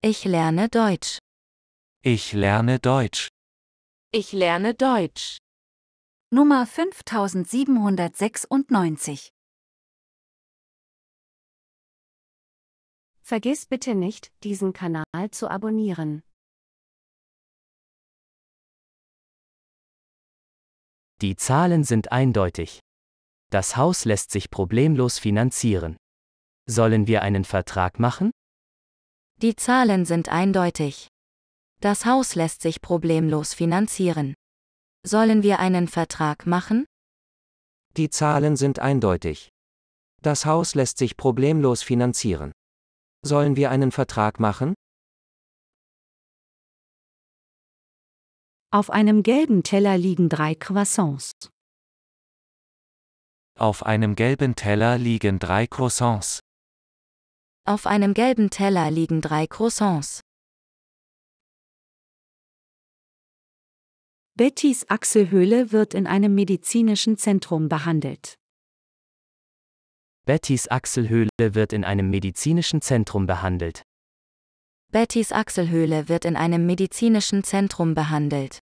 Ich lerne Deutsch. Ich lerne Deutsch. Ich lerne Deutsch. Nummer 5796. Vergiss bitte nicht, diesen Kanal zu abonnieren. Die Zahlen sind eindeutig. Das Haus lässt sich problemlos finanzieren. Sollen wir einen Vertrag machen? Die Zahlen sind eindeutig. Das Haus lässt sich problemlos finanzieren. Sollen wir einen Vertrag machen? Die Zahlen sind eindeutig. Das Haus lässt sich problemlos finanzieren. Sollen wir einen Vertrag machen? Auf einem gelben Teller liegen drei Croissants. Auf einem gelben Teller liegen drei Croissants. Auf einem gelben Teller liegen drei Croissants. Bettys Achselhöhle wird in einem medizinischen Zentrum behandelt. Bettys Achselhöhle wird in einem medizinischen Zentrum behandelt. Bettys Achselhöhle wird in einem medizinischen Zentrum behandelt.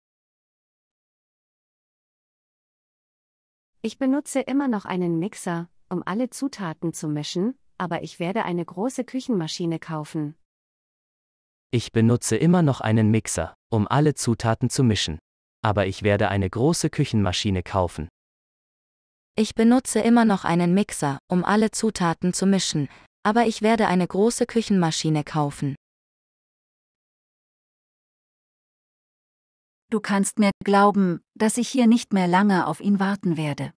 Ich benutze immer noch einen Mixer, um alle Zutaten zu mischen, aber ich werde eine große Küchenmaschine kaufen. Ich benutze immer noch einen Mixer, um alle Zutaten zu mischen. Aber ich werde eine große Küchenmaschine kaufen. Ich benutze immer noch einen Mixer, um alle Zutaten zu mischen, aber ich werde eine große Küchenmaschine kaufen. Du kannst mir glauben, dass ich hier nicht mehr lange auf ihn warten werde.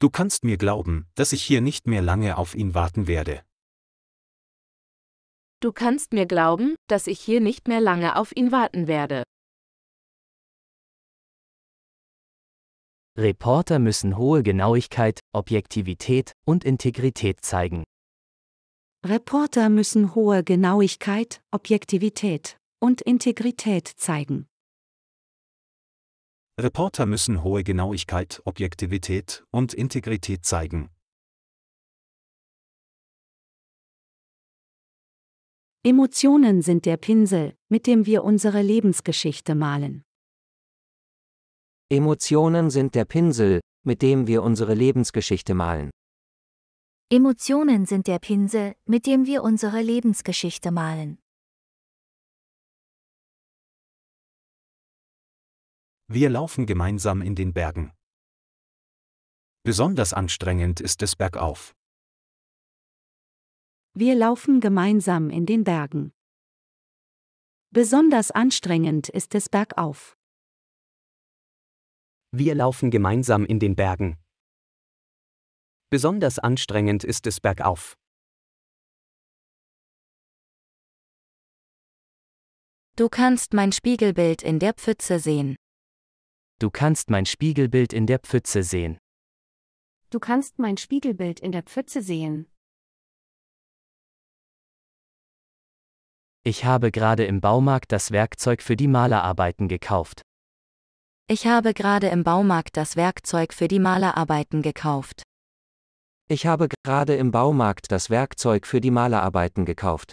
Du kannst mir glauben, dass ich hier nicht mehr lange auf ihn warten werde. Du kannst mir glauben, dass ich hier nicht mehr lange auf ihn warten werde. Reporter müssen hohe Genauigkeit, Objektivität und Integrität zeigen. Reporter müssen hohe Genauigkeit, Objektivität und Integrität zeigen. Reporter müssen hohe Genauigkeit, Objektivität und Integrität zeigen. Emotionen sind der Pinsel, mit dem wir unsere Lebensgeschichte malen. Emotionen sind der Pinsel, mit dem wir unsere Lebensgeschichte malen. Emotionen sind der Pinsel, mit dem wir unsere Lebensgeschichte malen. Wir laufen gemeinsam in den Bergen. Besonders anstrengend ist es bergauf. Wir laufen gemeinsam in den Bergen. Besonders anstrengend ist es bergauf. Wir laufen gemeinsam in den Bergen. Besonders anstrengend ist es bergauf. Du kannst mein Spiegelbild in der Pfütze sehen. Du kannst mein Spiegelbild in der Pfütze sehen. Du kannst mein Spiegelbild in der Pfütze sehen. Ich habe gerade im Baumarkt das Werkzeug für die Malerarbeiten gekauft. Ich habe gerade im Baumarkt das Werkzeug für die Malerarbeiten gekauft. Ich habe gerade im Baumarkt das Werkzeug für die Malerarbeiten gekauft.